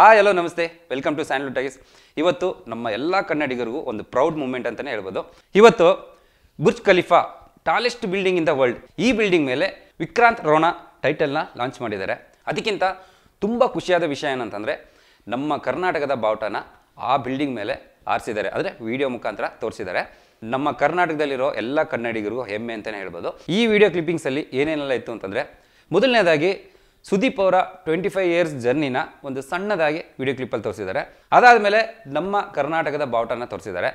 ಹಾ ಎಲ್ಲೋ ನಮಸ್ತೆ welcome to ಸ್ಯಾಂಡ್ಲು ties ಇವತ್ತು ನಮ್ಮ ಎಲ್ಲ ಕನ್ನಡಿಗರಿಗೂ ಒಂದು ಪ್ರೌಡ್ ಮೂಮೆಂಟ್ ಅಂತಲೇ ಹೇಳ್ಬೋದು ಇವತ್ತು Burj Khalifa tallest building in the world ಈ ಬಿಲ್ಡಿಂಗ್ ಮೇಲೆ ವಿಕ್ರಾಂತ್ ರೋಣ ಟೈಟಲ್ನ ಲಾಂಚ್ ಮಾಡಿದ್ದಾರೆ ಅದಕ್ಕಿಂತ ತುಂಬ ಖುಷಿಯಾದ ವಿಷಯ ಏನಂತಂದರೆ ನಮ್ಮ ಕರ್ನಾಟಕದ ಬಾವುಟನ ಆ ಬಿಲ್ಡಿಂಗ್ ಮೇಲೆ ಆರಿಸಿದ್ದಾರೆ ಅಂದರೆ ವಿಡಿಯೋ ಮುಖಾಂತರ ತೋರಿಸಿದ್ದಾರೆ ನಮ್ಮ ಕರ್ನಾಟಕದಲ್ಲಿರೋ ಎಲ್ಲ ಕನ್ನಡಿಗರಿಗೂ ಹೆಮ್ಮೆ ಅಂತಲೇ ಹೇಳ್ಬೋದು ಈ ವಿಡಿಯೋ ಕ್ಲಿಪ್ಪಿಂಗ್ಸಲ್ಲಿ ಏನೇನೆಲ್ಲ ಇತ್ತು ಅಂತಂದರೆ ಮೊದಲನೇದಾಗಿ ಸುದೀಪ್ ಅವರ ಟ್ವೆಂಟಿ ಫೈವ್ ಇಯರ್ಸ್ ಜರ್ನಿನ ಒಂದು ಸಣ್ಣದಾಗಿ ವಿಡಿಯೋ ಕ್ಲಿಪ್ಪಲ್ಲಿ ತೋರಿಸಿದ್ದಾರೆ ಅದಾದಮೇಲೆ ನಮ್ಮ ಕರ್ನಾಟಕದ ಬಾವುಟನ ತೋರಿಸಿದ್ದಾರೆ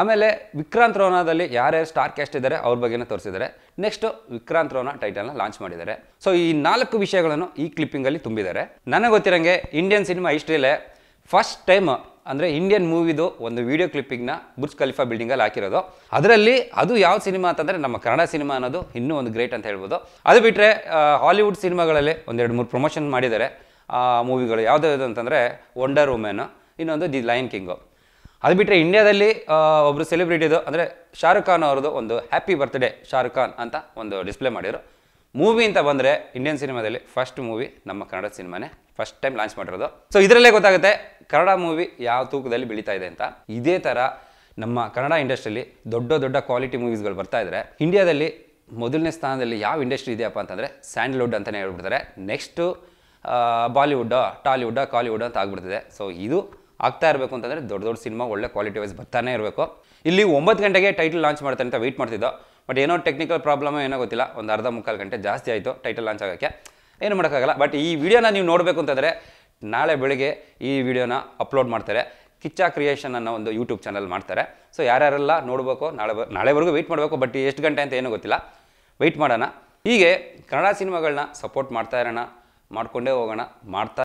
ಆಮೇಲೆ ವಿಕ್ರಾಂತ್ ರೋನಾದಲ್ಲಿ ಯಾರ್ಯಾರು ಸ್ಟಾರ್ ಕ್ಯಾಸ್ಟ್ ಇದ್ದಾರೆ ಅವ್ರ ಬಗ್ಗೆನ ತೋರಿಸಿದ್ದಾರೆ ನೆಕ್ಸ್ಟ್ ವಿಕ್ರಾಂತ್ ರೋನಾ ಟೈಟಲ್ನ ಲಾಂಚ್ ಮಾಡಿದ್ದಾರೆ ಸೊ ಈ ನಾಲ್ಕು ವಿಷಯಗಳನ್ನು ಈ ಕ್ಲಿಪ್ಪಿಂಗಲ್ಲಿ ತುಂಬಿದ್ದಾರೆ ನನಗೆ ಗೊತ್ತಿರಂಗೆ ಇಂಡಿಯನ್ ಸಿನಿಮಾ ಹಿಸ್ಟ್ರಿಯಲ್ಲೇ ಫಸ್ಟ್ ಟೈಮ್ ಅಂದರೆ ಇಂಡಿಯನ್ ಮೂವಿದು ಒಂದು ವಿಡಿಯೋ ಕ್ಲಿಪ್ಪಿಂಗ್ನ ಬುರ್ಜ್ ಖಲೀಫಾ ಬಿಲ್ಡಿಂಗಲ್ಲಿ ಹಾಕಿರೋದು ಅದರಲ್ಲಿ ಅದು ಯಾವ ಸಿನಿಮಾ ಅಂತಂದರೆ ನಮ್ಮ ಕನ್ನಡ ಸಿನಿಮಾ ಅನ್ನೋದು ಇನ್ನೂ ಒಂದು ಗ್ರೇಟ್ ಅಂತ ಹೇಳ್ಬೋದು ಅದು ಬಿಟ್ಟರೆ ಹಾಲಿವುಡ್ ಸಿನಿಮಾಗಳಲ್ಲಿ ಒಂದೆರಡು ಮೂರು ಪ್ರಮೋಷನ್ ಮಾಡಿದ್ದಾರೆ ಮೂವಿಗಳು ಯಾವುದು ಅಂತಂದರೆ ವಂಡರ್ ವುಮೆನು ಇನ್ನೊಂದು ದಿ ಲಯನ್ ಕಿಂಗು ಅದು ಬಿಟ್ಟರೆ ಇಂಡಿಯಾದಲ್ಲಿ ಒಬ್ಬರು ಸೆಲೆಬ್ರಿಟಿದು ಅಂದರೆ ಶಾರುಖ್ ಖಾನ್ ಅವ್ರದ್ದು ಒಂದು ಹ್ಯಾಪಿ ಬರ್ತ್ಡೇ ಶಾರುಖ್ ಖಾನ್ ಅಂತ ಒಂದು ಡಿಸ್ಪ್ಲೇ ಮಾಡಿದರು ಮೂವಿ ಅಂತ ಬಂದರೆ ಇಂಡಿಯನ್ ಸಿನಿಮಾದಲ್ಲಿ ಫಸ್ಟ್ ಮೂವಿ ನಮ್ಮ ಕನ್ನಡ ಸಿನಿಮಾನೇ ಫಸ್ಟ್ ಟೈಮ್ ಲಾಂಚ್ ಮಾಡಿರೋದು ಸೊ ಇದರಲ್ಲೇ ಗೊತ್ತಾಗುತ್ತೆ ಕನ್ನಡ ಮೂವಿ ಯಾವ ತೂಕದಲ್ಲಿ ಬೆಳೀತಾ ಇದೆ ಅಂತ ಇದೇ ಥರ ನಮ್ಮ ಕನ್ನಡ ಇಂಡಸ್ಟ್ರಿಯಲ್ಲಿ ದೊಡ್ಡ ದೊಡ್ಡ ಕ್ವಾಲಿಟಿ ಮೂವೀಸ್ಗಳು ಬರ್ತಾ ಇದ್ದಾರೆ ಇಂಡಿಯಾದಲ್ಲಿ ಮೊದಲನೇ ಸ್ಥಾನದಲ್ಲಿ ಯಾವ ಇಂಡಸ್ಟ್ರಿ ಇದೆಯಪ್ಪ ಅಂತಂದರೆ ಸ್ಯಾಂಡಲ್ವುಡ್ ಅಂತಲೇ ಹೇಳ್ಬಿಡ್ತಾರೆ ನೆಕ್ಸ್ಟು ಬಾಲಿವುಡ್ ಟಾಲಿವುಡ್ ಕಾಲಿವುಡ್ ಅಂತ ಆಗ್ಬಿಡ್ತಿದೆ ಸೊ ಇದು ಆಗ್ತಾ ಇರಬೇಕು ಅಂತಂದರೆ ದೊಡ್ಡ ದೊಡ್ಡ ಸಿನಿಮಾ ಒಳ್ಳೆ ಕ್ವಾಲಿಟಿ ವೈಸ್ ಬರ್ತಾನೆ ಇರಬೇಕು ಇಲ್ಲಿ ಒಂಬತ್ತು ಗಂಟೆಗೆ ಟೈಟಲ್ ಲಾಂಚ್ ಮಾಡ್ತಾರೆ ಅಂತ ವೆಯ್ಟ್ ಮಾಡ್ತಿದ್ದೋ ಬಟ್ ಏನೋ ಟೆಕ್ನಿಕಲ್ ಪ್ರಾಬ್ಲಮ್ ಏನೋ ಗೊತ್ತಿಲ್ಲ ಒಂದು ಅರ್ಧ ಮುಕ್ಕಾಲು ಗಂಟೆ ಜಾಸ್ತಿ ಆಯಿತು ಟೈಟಲ್ ಲಾಂಚ್ ಆಗೋಕ್ಕೆ ಏನು ಮಾಡೋಕ್ಕಾಗಲ್ಲ ಬಟ್ ಈ ವಿಡಿಯೋನ ನೀವು ನೋಡಬೇಕು ಅಂತಂದರೆ ನಾಳೆ ಬೆಳಗ್ಗೆ ಈ ವಿಡಿಯೋನ ಅಪ್ಲೋಡ್ ಮಾಡ್ತಾರೆ ಕಿಚ್ಚ ಕ್ರಿಯೇಷನ್ ಅನ್ನೋ ಒಂದು ಯೂಟ್ಯೂಬ್ ಚಾನಲ್ ಮಾಡ್ತಾರೆ ಸೊ ಯಾರ್ಯಾರೆಲ್ಲ ನೋಡಬೇಕು ನಾಳೆ ನಾಳೆವರೆಗೂ ವೆಯ್ಟ್ ಮಾಡಬೇಕು ಬಟ್ ಎಷ್ಟು ಗಂಟೆ ಅಂತ ಏನೂ ಗೊತ್ತಿಲ್ಲ ವೆಯ್ಟ್ ಮಾಡೋಣ ಹೀಗೆ ಕನ್ನಡ ಸಿನಿಮಾಗಳನ್ನ ಸಪೋರ್ಟ್ ಮಾಡ್ತಾ ಇರೋಣ ಮಾಡಿಕೊಂಡೇ ಹೋಗೋಣ ಮಾಡ್ತಾ